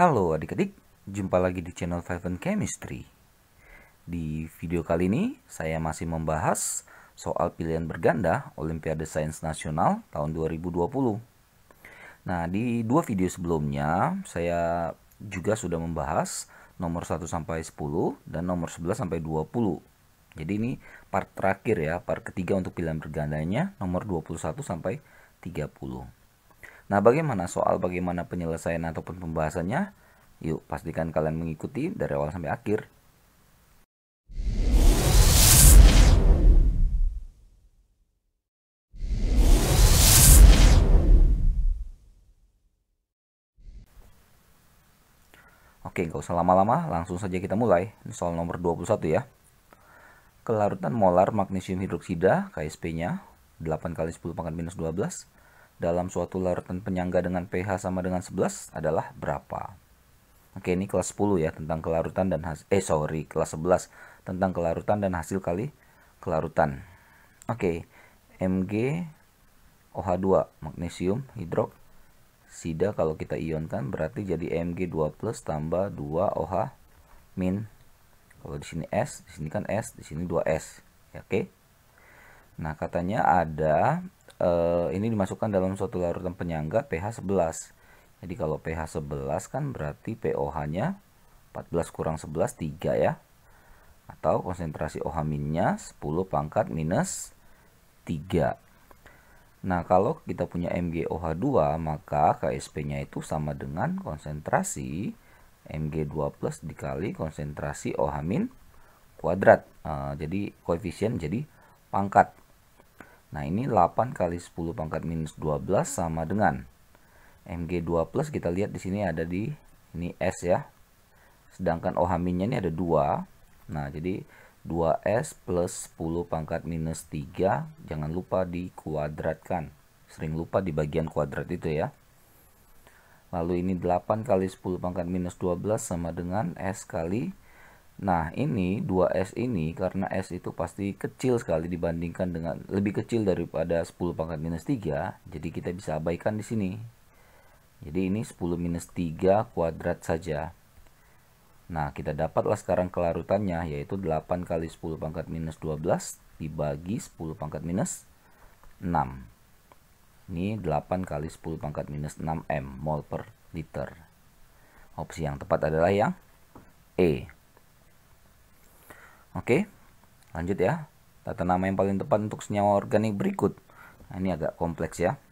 Halo adik-adik, jumpa lagi di channel Five and Chemistry. Di video kali ini, saya masih membahas soal pilihan berganda Olimpiade Sains Nasional tahun 2020. Nah, di dua video sebelumnya, saya juga sudah membahas nomor 1 sampai 10 dan nomor 11 sampai 20. Jadi ini part terakhir ya, part ketiga untuk pilihan bergandanya nomor 21 sampai 30. Nah, bagaimana soal bagaimana penyelesaian ataupun pembahasannya? Yuk, pastikan kalian mengikuti dari awal sampai akhir. Oke, nggak usah lama-lama, langsung saja kita mulai. Ini soal nomor 21 ya. Kelarutan molar magnesium hidroksida, KSP-nya, 8 kali 10 pangkat minus 12, dalam suatu larutan penyangga dengan pH sama dengan 11 adalah berapa? Oke, ini kelas 10 ya tentang kelarutan dan hasil eh sorry, kelas 11 tentang kelarutan dan hasil kali kelarutan. Oke, Mg OH2 magnesium hidrok kalau kita ionkan berarti jadi Mg2+ plus tambah 2 OH min kalau di sini S, di sini kan S, di sini 2S. Ya, oke. Nah, katanya ada eh, ini dimasukkan dalam suatu larutan penyangga pH 11 jadi kalau pH 11 kan berarti POH nya 14 kurang 11 3 ya atau konsentrasi OH minnya 10 pangkat minus 3 Nah kalau kita punya MgOH2 maka KSP nya itu sama dengan konsentrasi Mg2 plus dikali konsentrasi OH min kuadrat. Uh, jadi koefisien jadi pangkat. Nah ini 8 kali 10 pangkat minus 12 sama dengan Mg2 plus kita lihat di sini ada di ini S ya. Sedangkan OH minnya ini ada 2. Nah jadi 2S plus 10 pangkat minus 3 jangan lupa dikuadratkan. Sering lupa di bagian kuadrat itu ya. Lalu ini 8 kali 10 pangkat minus 12 sama dengan S kali Nah, ini 2S ini karena S itu pasti kecil sekali dibandingkan dengan lebih kecil daripada 10 pangkat minus 3. Jadi kita bisa abaikan di sini. Jadi ini 10 minus 3 kuadrat saja. Nah, kita dapatlah sekarang kelarutannya yaitu 8 kali 10 pangkat minus 12 dibagi 10 pangkat minus 6. Ini 8 kali 10 pangkat minus 6 M mol per liter. Opsi yang tepat adalah yang E. Oke, lanjut ya. Tata nama yang paling tepat untuk senyawa organik berikut. Nah, ini agak kompleks ya.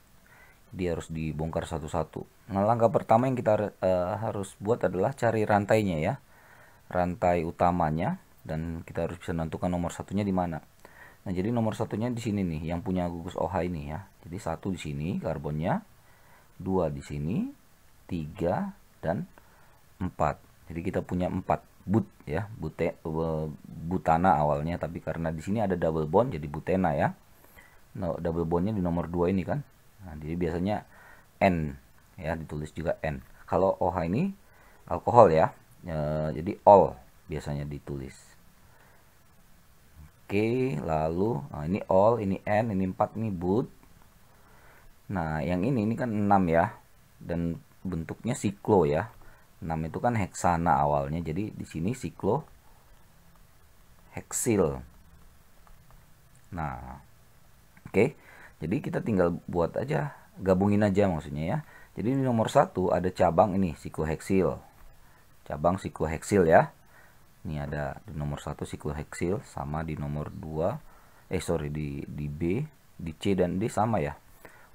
Dia harus dibongkar satu-satu. Nah, langkah pertama yang kita uh, harus buat adalah cari rantainya ya. Rantai utamanya dan kita harus bisa menentukan nomor satunya di mana. Nah, jadi nomor satunya di sini nih, yang punya gugus OH ini ya. Jadi satu di sini karbonnya, dua di sini, tiga dan empat. Jadi kita punya empat but ya bute butana awalnya tapi karena di sini ada double bond jadi butena ya no, double bondnya di nomor 2 ini kan nah, jadi biasanya N ya ditulis juga N kalau OH ini alkohol ya e, jadi all biasanya ditulis oke lalu nah, ini all ini N ini 4 ini but nah yang ini ini kan 6 ya dan bentuknya siklo ya 6 itu kan heksana awalnya jadi di sini siklo heksil nah oke okay. jadi kita tinggal buat aja gabungin aja maksudnya ya jadi di nomor satu ada cabang ini siklo sikloheksil cabang siklo sikloheksil ya ini ada di nomor satu sikloheksil sama di nomor 2 eh sorry di, di B di C dan D sama ya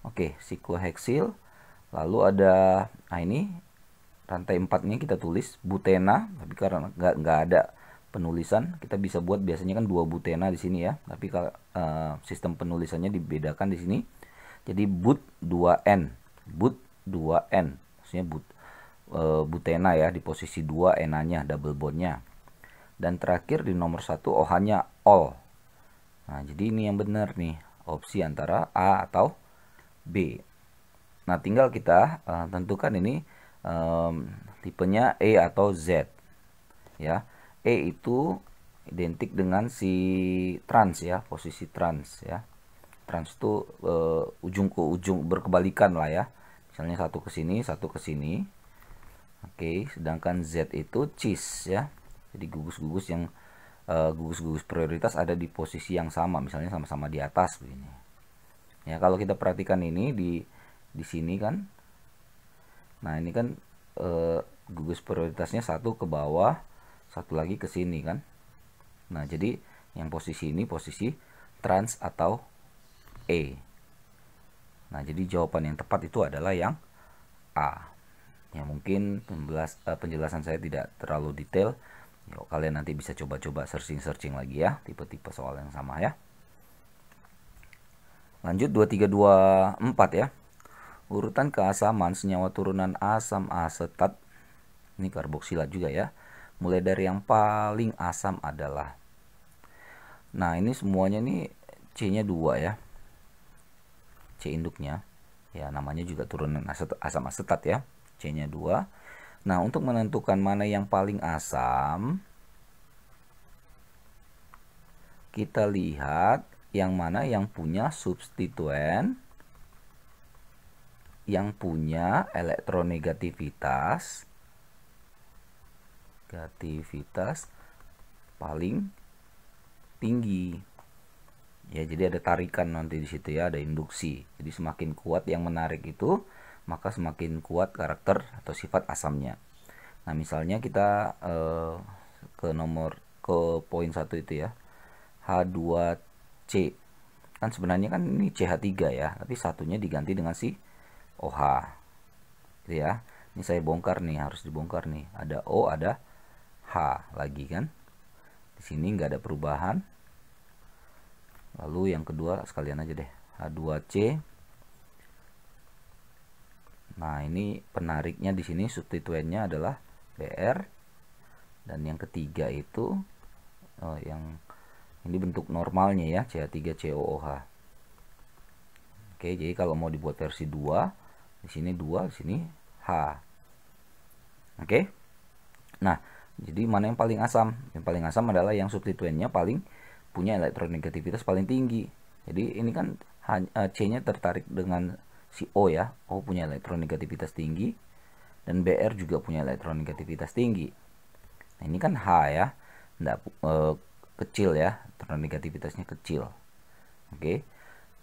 oke okay. sikloheksil lalu ada nah ini rantai empatnya kita tulis butena tapi karena nggak nggak ada penulisan kita bisa buat biasanya kan dua butena di sini ya tapi kalau uh, eh, sistem penulisannya dibedakan di sini jadi but 2n but 2n maksudnya but uh, butena ya di posisi 2 enanya double bondnya dan terakhir di nomor satu OH hanya all nah jadi ini yang benar nih opsi antara A atau B nah tinggal kita uh, tentukan ini um, tipenya E atau Z ya E itu identik dengan si trans ya posisi trans ya trans itu uh, ujung ke ujung berkebalikan lah ya misalnya satu ke sini satu ke sini oke okay. sedangkan z itu cis ya jadi gugus-gugus yang eh, gugus-gugus uh, prioritas ada di posisi yang sama misalnya sama-sama di atas begini ya kalau kita perhatikan ini di di sini kan Nah, ini kan e, gugus prioritasnya satu ke bawah, satu lagi ke sini kan. Nah, jadi yang posisi ini posisi trans atau E. Nah, jadi jawaban yang tepat itu adalah yang A. Ya, mungkin eh, penjelasan saya tidak terlalu detail. yuk ya, kalian nanti bisa coba-coba searching-searching lagi ya, tipe-tipe soal yang sama ya. Lanjut 2324 ya. Urutan keasaman senyawa turunan asam asetat, ini karboksilat juga ya, mulai dari yang paling asam adalah. Nah ini semuanya nih C-nya dua ya, C induknya, ya namanya juga turunan asam asetat ya, C-nya dua. Nah untuk menentukan mana yang paling asam, kita lihat yang mana yang punya substituen yang punya elektronegativitas negativitas paling tinggi. Ya, jadi ada tarikan nanti di situ ya, ada induksi. Jadi semakin kuat yang menarik itu, maka semakin kuat karakter atau sifat asamnya. Nah, misalnya kita eh, ke nomor ke poin satu itu ya. H2C. Kan sebenarnya kan ini CH3 ya, tapi satunya diganti dengan si OH gitu ya ini saya bongkar nih harus dibongkar nih ada O ada H lagi kan di sini nggak ada perubahan lalu yang kedua sekalian aja deh H2C nah ini penariknya di sini substituennya adalah BR dan yang ketiga itu oh, yang ini bentuk normalnya ya CH3COOH Oke jadi kalau mau dibuat versi 2 di sini 2 di sini H oke okay? nah jadi mana yang paling asam yang paling asam adalah yang substituennya paling punya elektronegativitas paling tinggi jadi ini kan eh, C nya tertarik dengan si O ya O punya elektronegativitas tinggi dan BR juga punya elektronegativitas tinggi nah ini kan H ya nggak, e, kecil ya elektronegativitasnya kecil oke okay?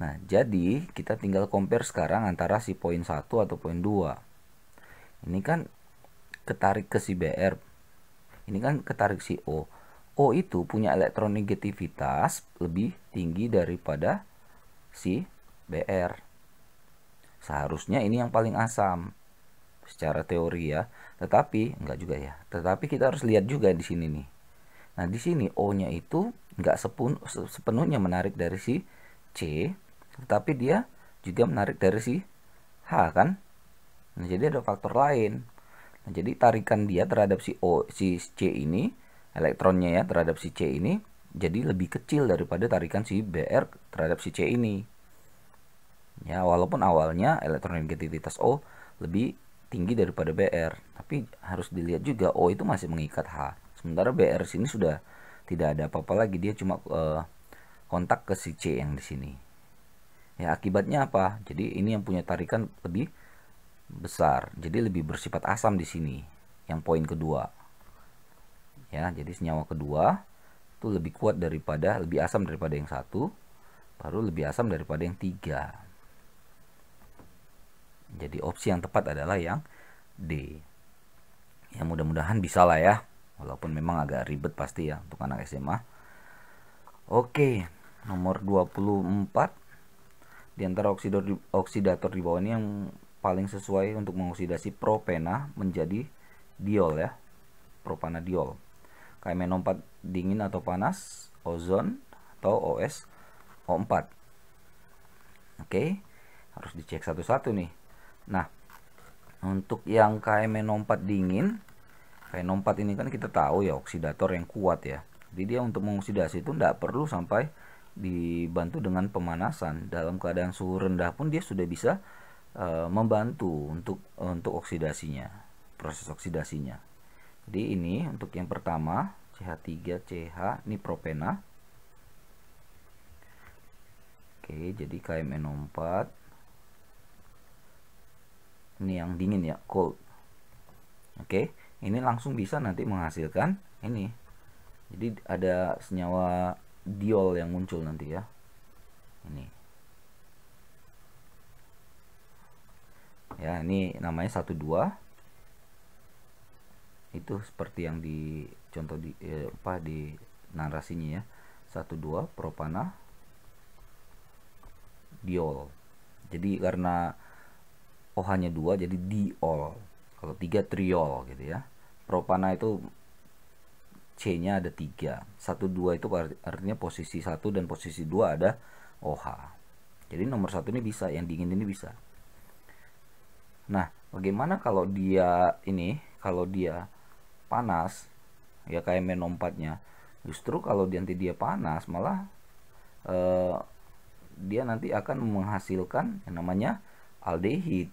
Nah, jadi kita tinggal compare sekarang antara si poin 1 atau poin 2. Ini kan ketarik ke si BR. Ini kan ketarik si O. O itu punya elektron negativitas lebih tinggi daripada si BR. Seharusnya ini yang paling asam secara teori ya. Tetapi enggak juga ya. Tetapi kita harus lihat juga di sini nih. Nah, di sini O-nya itu enggak sepenuhnya menarik dari si C tetapi dia juga menarik dari si H kan nah jadi ada faktor lain nah, jadi tarikan dia terhadap si O si C ini elektronnya ya terhadap si C ini jadi lebih kecil daripada tarikan si BR terhadap si C ini ya walaupun awalnya elektron elektronegativitas O lebih tinggi daripada BR tapi harus dilihat juga O itu masih mengikat H sementara BR sini sudah tidak ada apa-apa lagi dia cuma uh, kontak ke si C yang di sini ya akibatnya apa jadi ini yang punya tarikan lebih besar jadi lebih bersifat asam di sini yang poin kedua ya jadi senyawa kedua itu lebih kuat daripada lebih asam daripada yang satu baru lebih asam daripada yang tiga jadi opsi yang tepat adalah yang D ya mudah-mudahan bisa lah ya walaupun memang agak ribet pasti ya untuk anak SMA oke nomor 24 di antara oksidor oksidator di bawah ini yang paling sesuai untuk mengoksidasi propena menjadi diol ya. propana diol KMNO4 dingin atau panas, ozon atau OS O4. Oke, harus dicek satu-satu nih. Nah, untuk yang KMNO4 dingin, KMNO4 ini kan kita tahu ya oksidator yang kuat ya. Jadi dia untuk mengoksidasi itu tidak perlu sampai dibantu dengan pemanasan dalam keadaan suhu rendah pun dia sudah bisa e, membantu untuk untuk oksidasinya proses oksidasinya jadi ini untuk yang pertama CH3CH ini propena Oke jadi KMN 4 ini yang dingin ya cold Oke ini langsung bisa nanti menghasilkan ini jadi ada senyawa diol yang muncul nanti ya ini ya ini namanya 12 itu seperti yang di contoh di eh, apa di narasinya ya 12 propana diol jadi karena OH hanya dua jadi diol kalau tiga triol gitu ya propana itu C-nya ada 3. 1 2 itu artinya posisi 1 dan posisi 2 ada OH. Jadi nomor satu ini bisa, yang dingin ini bisa. Nah, bagaimana kalau dia ini kalau dia panas ya kayak menompatnya justru kalau nanti dia panas malah eh, dia nanti akan menghasilkan yang namanya aldehid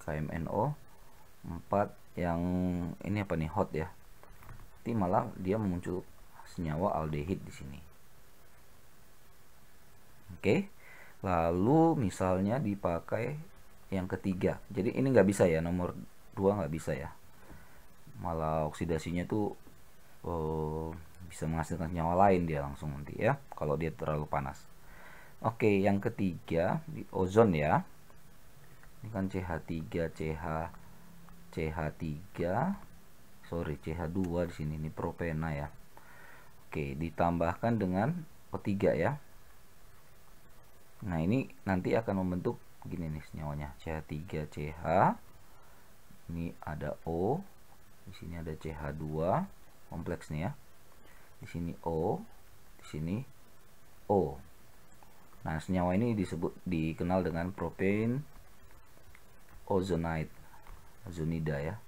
KMNO 4 yang ini apa nih hot ya berarti malah dia muncul senyawa aldehid di sini. Oke. Lalu misalnya dipakai yang ketiga. Jadi ini nggak bisa ya nomor dua nggak bisa ya. Malah oksidasinya tuh oh, bisa menghasilkan senyawa lain dia langsung nanti ya kalau dia terlalu panas. Oke, yang ketiga di ozon ya. Ini kan CH3 CH CH3 sorry CH2 di sini ini propena ya Oke ditambahkan dengan O3 ya Nah ini nanti akan membentuk gini nih senyawanya CH3 CH ini ada O di sini ada CH2 kompleks nih ya di sini O di sini O Nah, senyawa ini disebut dikenal dengan propane ozonide, ozonida ya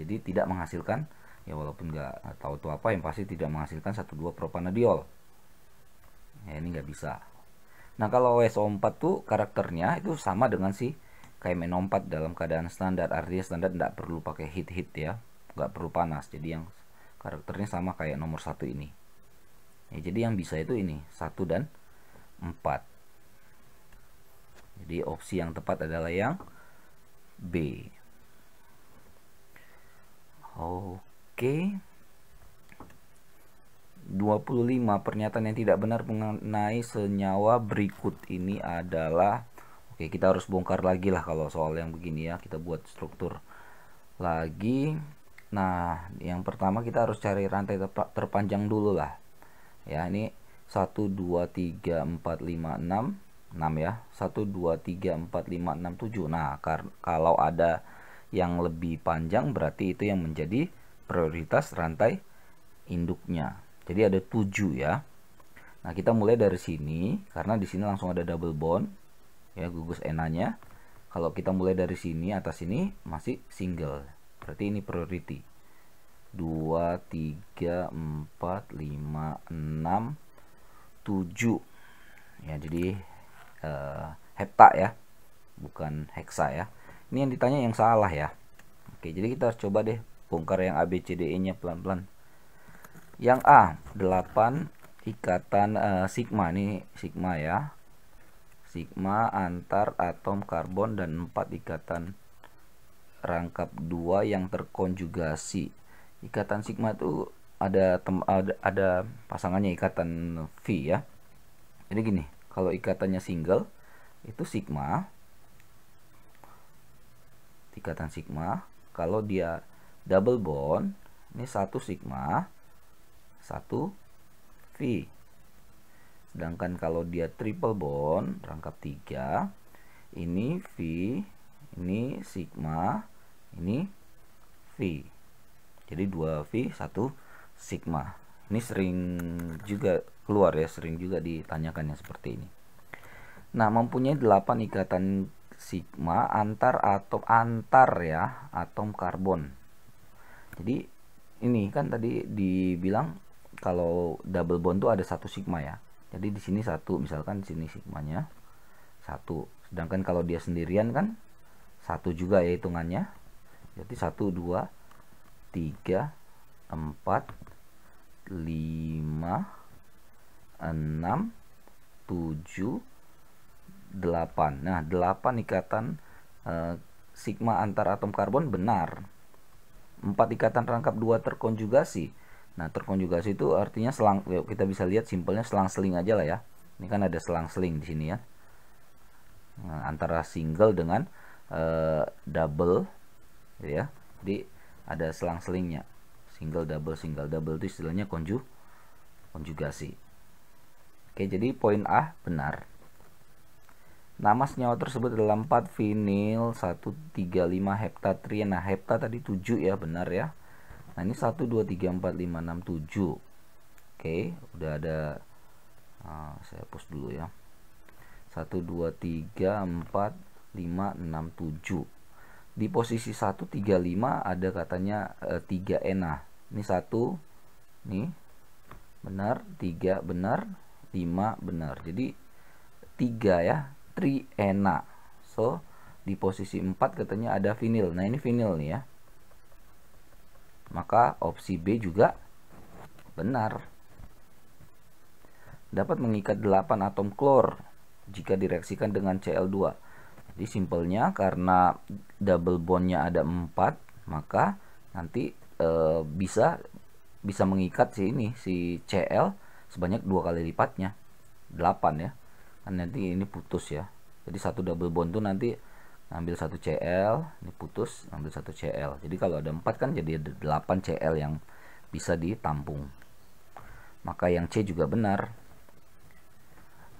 jadi tidak menghasilkan ya walaupun nggak tahu tuh apa yang pasti tidak menghasilkan 1,2 propanediol ya ini nggak bisa nah kalau so 4 tuh karakternya itu sama dengan si KMN4 dalam keadaan standar artinya standar tidak perlu pakai heat heat ya nggak perlu panas jadi yang karakternya sama kayak nomor satu ini ya, jadi yang bisa itu ini satu dan 4 jadi opsi yang tepat adalah yang B Oke. 25 pernyataan yang tidak benar mengenai senyawa berikut ini adalah Oke, kita harus bongkar lagi lah kalau soal yang begini ya. Kita buat struktur lagi. Nah, yang pertama kita harus cari rantai terpanjang dulu lah. Ya, ini 1 2 3 4 5 6 6 ya. 1 2 3 4 5 6 7. Nah, kalau ada yang lebih panjang berarti itu yang menjadi prioritas rantai induknya. Jadi ada 7 ya. Nah, kita mulai dari sini karena di sini langsung ada double bond ya gugus enanya. Kalau kita mulai dari sini atas ini masih single. Berarti ini priority. 2 3 4 5 6 7. Ya, jadi uh, eh, hepta ya. Bukan heksa ya ini yang ditanya yang salah ya oke jadi kita harus coba deh bongkar yang ABCDE nya pelan-pelan yang A 8 ikatan uh, sigma nih sigma ya sigma antar atom karbon dan 4 ikatan rangkap 2 yang terkonjugasi ikatan sigma itu ada ada, ada pasangannya ikatan V ya. Jadi gini, kalau ikatannya single itu sigma ikatan sigma kalau dia double bond ini satu sigma satu V sedangkan kalau dia triple bond rangkap tiga ini V ini sigma ini V jadi dua V satu sigma ini sering juga keluar ya sering juga ditanyakan yang seperti ini nah mempunyai delapan ikatan sigma antar atom antar ya atom karbon jadi ini kan tadi dibilang kalau double bond tuh ada satu sigma ya jadi di sini satu misalkan di sini sigmanya satu sedangkan kalau dia sendirian kan satu juga ya hitungannya jadi satu dua tiga empat lima enam tujuh 8 nah 8 ikatan e, sigma antar atom karbon benar 4 ikatan rangkap 2 terkonjugasi nah terkonjugasi itu artinya selang ya, kita bisa lihat simpelnya selang-seling aja lah ya ini kan ada selang-seling di sini ya nah, antara single dengan e, double gitu ya jadi ada selang-selingnya single double single double itu istilahnya konju konjugasi oke jadi poin A benar Nama senyawa tersebut adalah 4 vinil 135 heptatrien. Nah, hepta tadi 7 ya, benar ya. Nah, ini 1 2 3 4 5 6 7. Oke, udah ada uh, saya hapus dulu ya. 1 2 3 4 5 6 7. Di posisi 1 3 5 ada katanya uh, 3 ena. Ini 1 nih. Benar, 3 benar, 5 benar. Jadi 3 ya Triena. So, di posisi 4 katanya ada vinil. Nah, ini vinil nih ya. Maka opsi B juga benar. Dapat mengikat 8 atom klor jika direaksikan dengan Cl2. Jadi simpelnya karena double bondnya ada 4, maka nanti e, bisa bisa mengikat si ini si Cl sebanyak dua kali lipatnya 8 ya kan nanti ini putus ya jadi satu double bond tuh nanti ambil satu CL ini putus ambil satu CL jadi kalau ada empat kan jadi ada 8 CL yang bisa ditampung maka yang C juga benar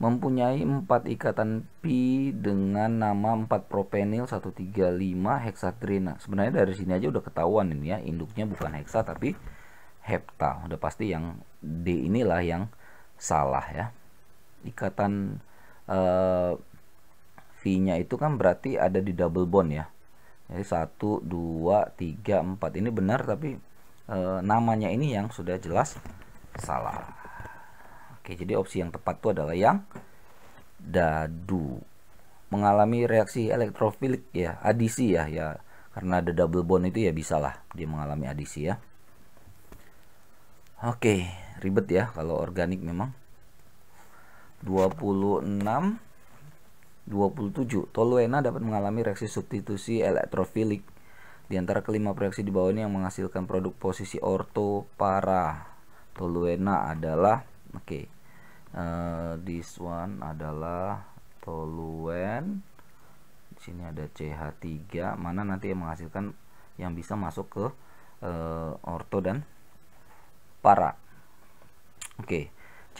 mempunyai empat ikatan pi dengan nama 4 propenil 135 heksatrina. Sebenarnya dari sini aja udah ketahuan ini ya, induknya bukan heksa tapi hepta. Udah pasti yang D inilah yang salah ya. Ikatan uh, V-nya itu kan berarti ada di double bond ya. Jadi 1 2 3 4 ini benar tapi e, namanya ini yang sudah jelas salah. Oke, jadi opsi yang tepat itu adalah yang dadu. Mengalami reaksi elektrofilik ya, adisi ya ya karena ada double bond itu ya bisalah dia mengalami adisi ya. Oke, ribet ya kalau organik memang. 26 27 toluena dapat mengalami reaksi substitusi elektrofilik di antara kelima proyeksi di bawah ini yang menghasilkan produk posisi orto para toluena adalah oke okay, uh, eh, this one adalah toluen di sini ada CH3 mana nanti yang menghasilkan yang bisa masuk ke uh, eh, orto dan para oke okay.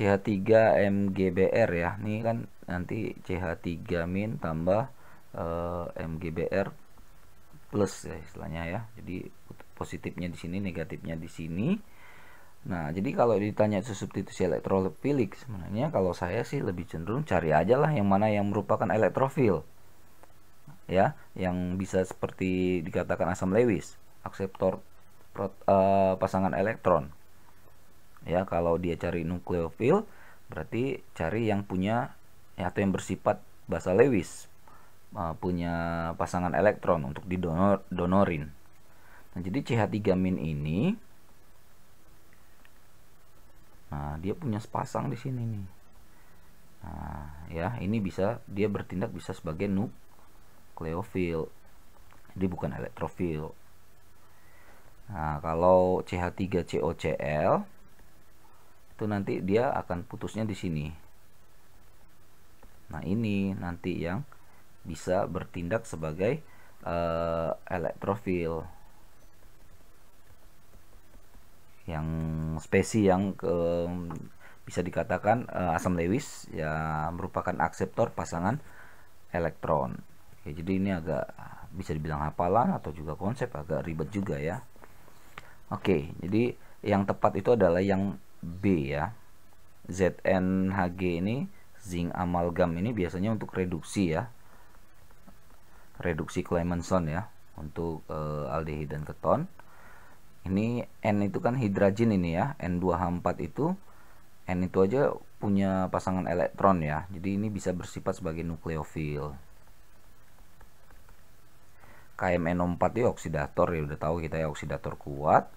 CH3 MGBR ya ini kan nanti CH3 min tambah e, eh, MGBR plus ya istilahnya ya jadi positifnya di sini negatifnya di sini Nah, jadi kalau ditanya substitusi elektrofilik, sebenarnya kalau saya sih lebih cenderung cari aja lah yang mana yang merupakan elektrofil. Ya, yang bisa seperti dikatakan asam Lewis, akseptor eh, pasangan elektron ya kalau dia cari nukleofil berarti cari yang punya ya, atau yang bersifat basa Lewis uh, punya pasangan elektron untuk didonor donorin nah jadi CH3 min ini nah dia punya sepasang di sini nih nah ya ini bisa dia bertindak bisa sebagai nukleofil jadi bukan elektrofil nah kalau CH3COCl itu nanti dia akan putusnya di sini nah ini nanti yang bisa bertindak sebagai uh, elektrofil yang spesi yang ke bisa dikatakan uh, asam Lewis ya merupakan akseptor pasangan elektron. Oke, ya, jadi ini agak bisa dibilang hafalan atau juga konsep agak ribet juga ya. Oke, jadi yang tepat itu adalah yang B ya ZNHG ini zinc amalgam ini biasanya untuk reduksi ya reduksi Clemenson ya untuk e, eh, aldehid dan keton ini N itu kan hidrogen ini ya N2H4 itu N itu aja punya pasangan elektron ya jadi ini bisa bersifat sebagai nukleofil kmn 4 itu oksidator ya udah tahu kita ya oksidator kuat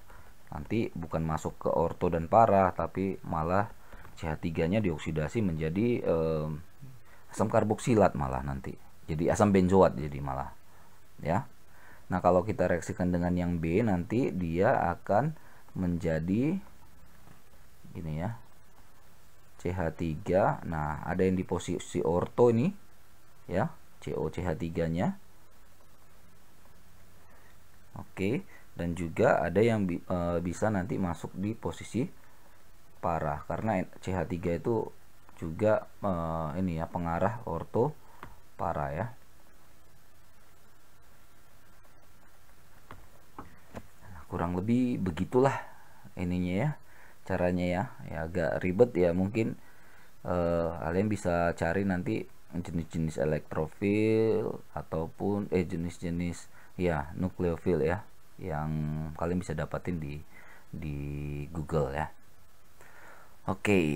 nanti bukan masuk ke orto dan parah tapi malah CH3 nya dioksidasi menjadi eh, asam karboksilat malah nanti jadi asam benzoat jadi malah ya Nah kalau kita reaksikan dengan yang B nanti dia akan menjadi ini ya CH3 nah ada yang di posisi orto ini ya COCH3 nya oke dan juga ada yang bi e, bisa nanti masuk di posisi parah karena CH3 itu juga e, ini ya pengarah orto parah ya nah, kurang lebih begitulah ininya ya caranya ya ya agak ribet ya mungkin eh, kalian bisa cari nanti jenis-jenis elektrofil ataupun eh jenis-jenis ya nukleofil ya yang kalian bisa dapatin di di Google ya. Oke. Okay.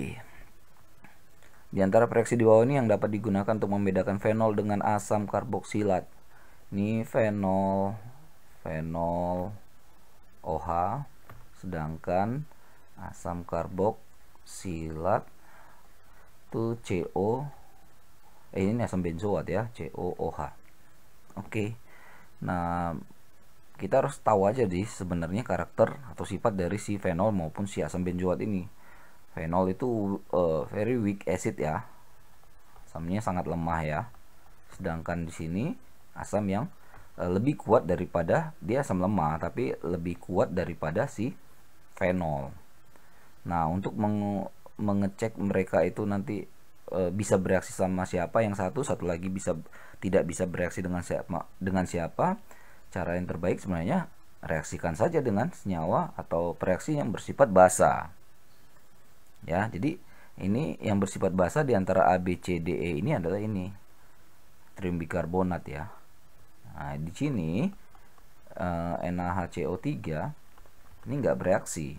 Di antara proyeksi di bawah ini yang dapat digunakan untuk membedakan fenol dengan asam karboksilat. Ini fenol, fenol OH, sedangkan asam karboksilat itu CO, eh ini asam benzoat ya, COOH. Oke, nah kita harus tahu aja sih sebenarnya karakter atau sifat dari si fenol maupun si asam benzoat ini. Fenol itu uh, very weak acid ya. Asamnya sangat lemah ya. Sedangkan di sini asam yang uh, lebih kuat daripada dia asam lemah tapi lebih kuat daripada si fenol. Nah, untuk meng mengecek mereka itu nanti eh, bisa bereaksi sama siapa yang satu, satu lagi bisa tidak bisa bereaksi dengan siapa dengan siapa cara yang terbaik sebenarnya reaksikan saja dengan senyawa atau reaksi yang bersifat basa. Ya, jadi ini yang bersifat basa di antara A, B, C, D, E ini adalah ini. trim bikarbonat ya. Nah, di sini eh, NaHCO3 ini nggak bereaksi.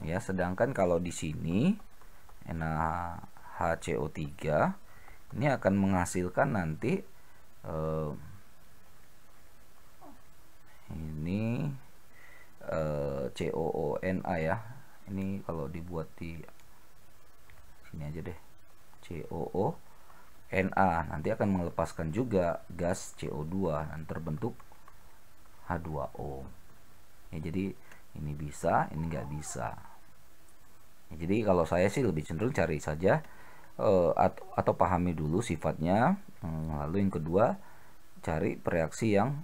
Ya, sedangkan kalau di sini NaHCO3 ini akan menghasilkan nanti eh, ini uh, eh, COONA ya ini kalau dibuat di sini aja deh COO A nanti akan melepaskan juga gas CO2 dan terbentuk H2O ya jadi ini bisa ini nggak bisa ya, jadi kalau saya sih lebih cenderung cari saja uh, eh, atau, atau pahami dulu sifatnya hmm, lalu yang kedua cari reaksi yang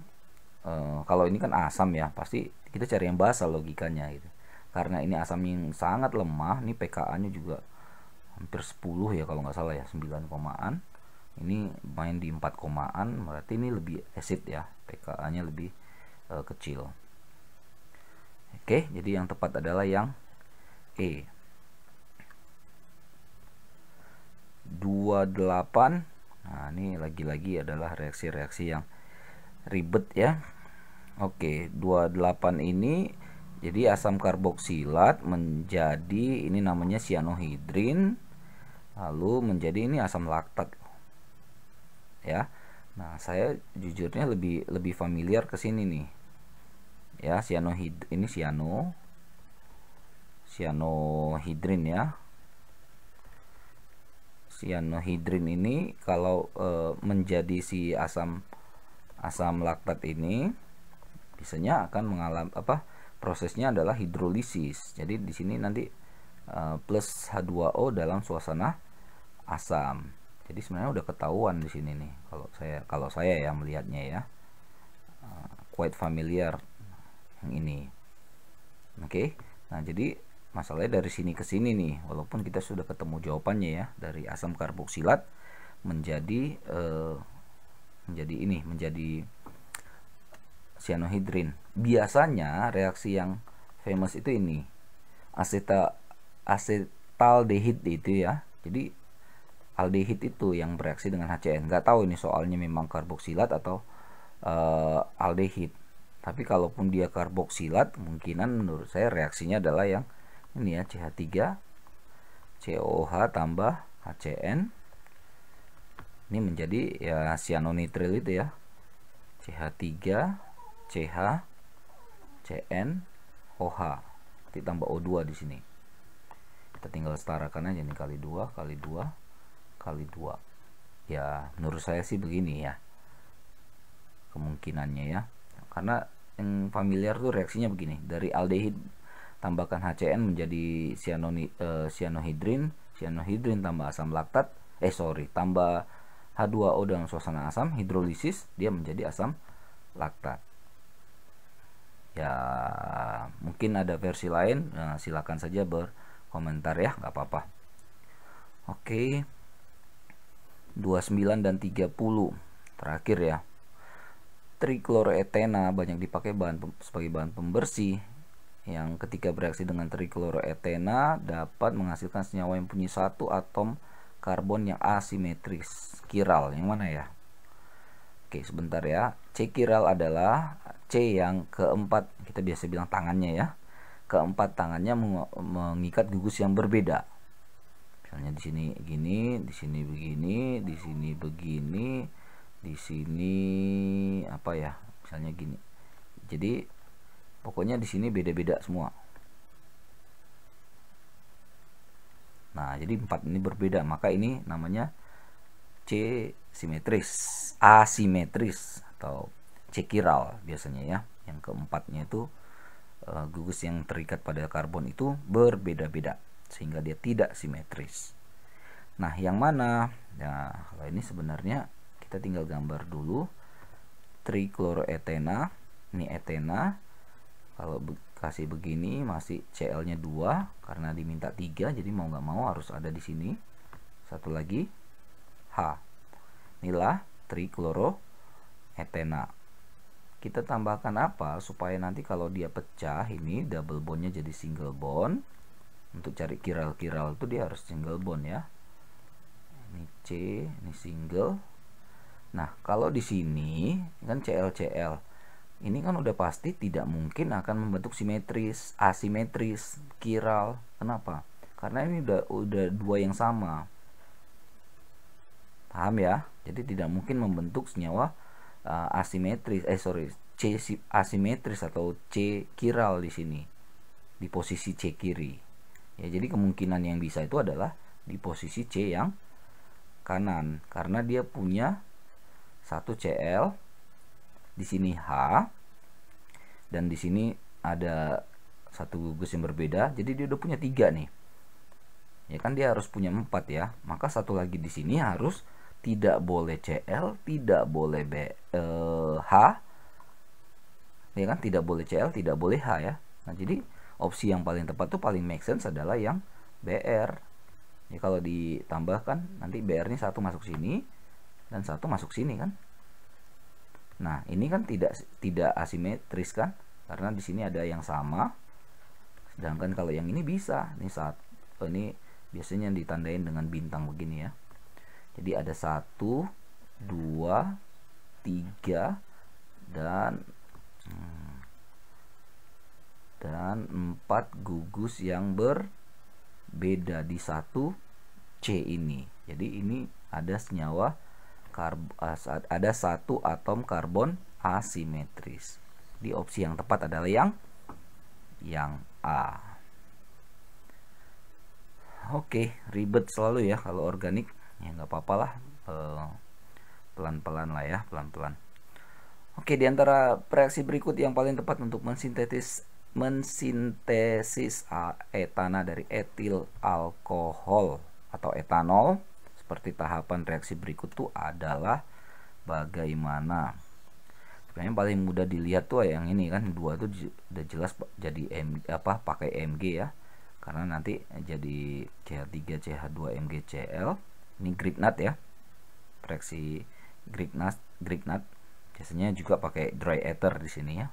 e, kalau ini kan asam ya pasti kita cari yang basa logikanya gitu karena ini asam yang sangat lemah ini pKa nya juga hampir 10 ya kalau nggak salah ya 9 komaan ini main di 4 komaan berarti ini lebih acid ya pKa nya lebih e, kecil oke jadi yang tepat adalah yang E 28 nah ini lagi-lagi adalah reaksi-reaksi yang ribet ya Oke, 28 ini jadi asam karboksilat menjadi ini namanya sianohidrin lalu menjadi ini asam laktat. Ya. Nah, saya jujurnya lebih lebih familiar ke sini nih. Ya, sianohid ini siano sianohidrin ya. sianohidrin ini kalau e, menjadi si asam asam laktat ini Biasanya akan mengalami apa? Prosesnya adalah hidrolisis. Jadi di sini nanti e, plus H2O dalam suasana asam. Jadi sebenarnya udah ketahuan di sini nih kalau saya kalau saya ya melihatnya ya. e, quite familiar yang ini. Oke. Okay? Nah, jadi masalahnya dari sini ke sini nih walaupun kita sudah ketemu jawabannya ya dari asam karboksilat menjadi e, menjadi ini menjadi cyanohidrin. Biasanya reaksi yang famous itu ini. Aseta asetaldehid itu ya. Jadi aldehid itu yang bereaksi dengan HCN. Gak tahu ini soalnya memang karboksilat atau uh, aldehid. Tapi kalaupun dia karboksilat, kemungkinan menurut saya reaksinya adalah yang ini ya CH3 COH tambah HCN ini menjadi ya sianonitril itu ya CH3 CH CN OH ditambah O2 di sini kita tinggal setarakan aja nih kali dua, kali dua, kali dua. ya menurut saya sih begini ya kemungkinannya ya karena yang familiar tuh reaksinya begini dari aldehid tambahkan HCN menjadi sianoni, eh, cyanohidrin cyanohidrin tambah asam laktat eh sorry tambah H2O dalam suasana asam hidrolisis dia menjadi asam laktat ya mungkin ada versi lain nah, silakan saja berkomentar ya nggak apa-apa oke 29 dan 30 terakhir ya trikloroetena banyak dipakai bahan sebagai bahan pembersih yang ketika bereaksi dengan trikloroetena dapat menghasilkan senyawa yang punya satu atom karbon yang asimetris kiral yang mana ya Oke sebentar ya C kiral adalah C yang keempat kita biasa bilang tangannya ya keempat tangannya mengikat gugus yang berbeda misalnya di sini gini di sini begini di sini begini di sini apa ya misalnya gini jadi pokoknya di sini beda-beda semua nah jadi empat ini berbeda maka ini namanya C simetris asimetris atau cekiral biasanya ya yang keempatnya itu uh, gugus yang terikat pada karbon itu berbeda-beda sehingga dia tidak simetris nah yang mana nah kalau ini sebenarnya kita tinggal gambar dulu trikloroetena ini etena kalau be kasih begini masih CL nya 2 karena diminta 3 jadi mau nggak mau harus ada di sini satu lagi H inilah trikloroetena kita tambahkan apa supaya nanti kalau dia pecah ini double bondnya jadi single bond untuk cari kiral-kiral itu dia harus single bond ya ini C ini single nah kalau di sini kan CL-CL ini kan udah pasti tidak mungkin akan membentuk simetris asimetris kiral kenapa karena ini udah udah dua yang sama paham ya jadi tidak mungkin membentuk senyawa uh, asimetris eh sorry C asimetris atau C kiral di sini di posisi C kiri ya jadi kemungkinan yang bisa itu adalah di posisi C yang kanan karena dia punya satu CL di sini H dan di sini ada satu gugus yang berbeda jadi dia udah punya tiga nih ya kan dia harus punya empat ya maka satu lagi di sini harus tidak boleh CL, tidak boleh B, eh, H. Ya kan tidak boleh CL, tidak boleh H ya. Nah, jadi opsi yang paling tepat tuh paling make sense adalah yang BR. Ya kalau ditambahkan nanti BR-nya satu masuk sini dan satu masuk sini kan. Nah, ini kan tidak tidak asimetris kan? Karena di sini ada yang sama. Sedangkan kalau yang ini bisa, ini saat ini biasanya ditandain dengan bintang begini ya jadi ada satu dua tiga dan hmm, dan empat gugus yang berbeda di satu C ini jadi ini ada senyawa karb ada satu atom karbon asimetris di opsi yang tepat adalah yang yang A oke ribet selalu ya kalau organik ya nggak apa-apa lah eh, pelan-pelan lah ya pelan-pelan Oke diantara reaksi berikut yang paling tepat untuk mensintetis mensintesis ah, etana dari etil alkohol atau etanol seperti tahapan reaksi berikut tuh adalah bagaimana sebenarnya paling mudah dilihat tuh yang ini kan dua tuh udah jelas jadi M, apa pakai Mg ya karena nanti jadi CH3 CH2 MgCl ini nut ya reaksi grip nut biasanya juga pakai dry ether di sini ya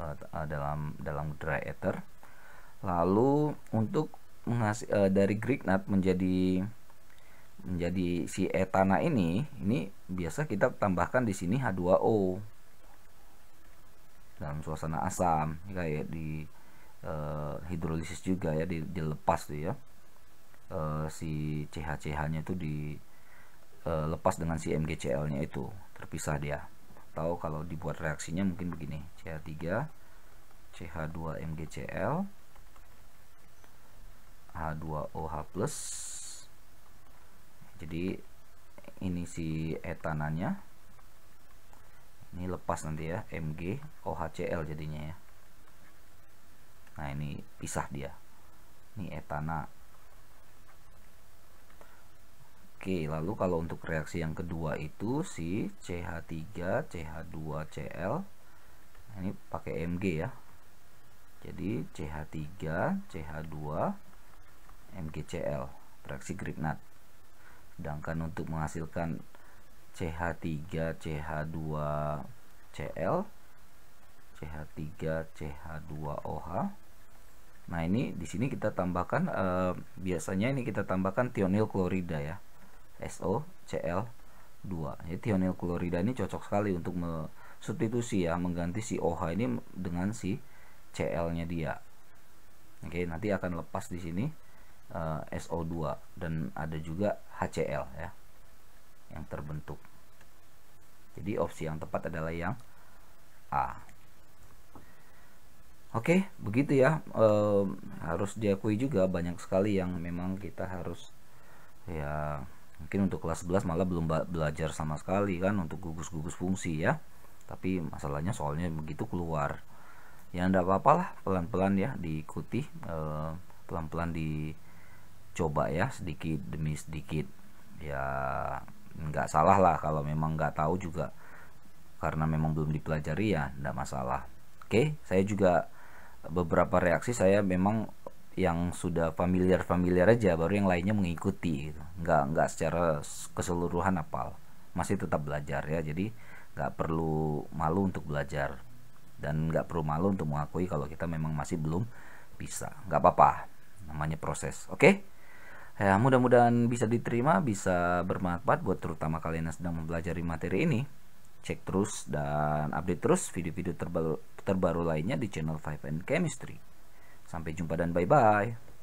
eh, eh, dalam dalam dry ether lalu untuk menghasil uh, dari nut menjadi menjadi si etana ini ini biasa kita tambahkan di sini H2O dalam suasana asam ya, kayak di uh, hidrolisis juga ya dilepas tuh ya uh, si CHCH-nya itu dilepas eh, uh, dengan si MGCL-nya itu terpisah dia atau kalau dibuat reaksinya mungkin begini CH3 CH2 MgCl H2OH plus jadi ini si etananya ini lepas nanti ya Mg OHCl jadinya ya nah ini pisah dia ini etana Oke, lalu kalau untuk reaksi yang kedua itu si CH3, CH2Cl nah, ini pakai Mg ya. Jadi CH3, CH2, MgCl, reaksi Grignard. Sedangkan untuk menghasilkan CH3, CH2Cl, CH3, CH2OH. Nah, ini di sini kita tambahkan eh, biasanya ini kita tambahkan tionil klorida ya SOCl2 jadi tionil klorida ini cocok sekali untuk substitusi ya mengganti si OH ini dengan si Cl-nya dia oke nanti akan lepas di sini uh, eh, SO2 dan ada juga HCl ya yang terbentuk jadi opsi yang tepat adalah yang A Oke, begitu ya. E, harus diakui juga banyak sekali yang memang kita harus ya mungkin untuk kelas 11 malah belum belajar sama sekali kan untuk gugus-gugus fungsi ya tapi masalahnya soalnya begitu keluar ya ndak apa apalah pelan-pelan ya diikuti eh, pelan-pelan eh, dicoba ya sedikit demi sedikit ya nggak salah lah kalau memang nggak tahu juga karena memang belum dipelajari ya ndak masalah oke saya juga beberapa reaksi saya memang yang sudah familiar familiar aja baru yang lainnya mengikuti gitu. nggak nggak secara keseluruhan apal masih tetap belajar ya jadi nggak perlu malu untuk belajar dan nggak perlu malu untuk mengakui kalau kita memang masih belum bisa nggak apa-apa namanya proses oke okay? ya mudah-mudahan bisa diterima bisa bermanfaat buat terutama kalian yang sedang mempelajari materi ini cek terus dan update terus video-video terbaru terbaru lainnya di channel 5 and Chemistry Sampai jumpa dan bye-bye.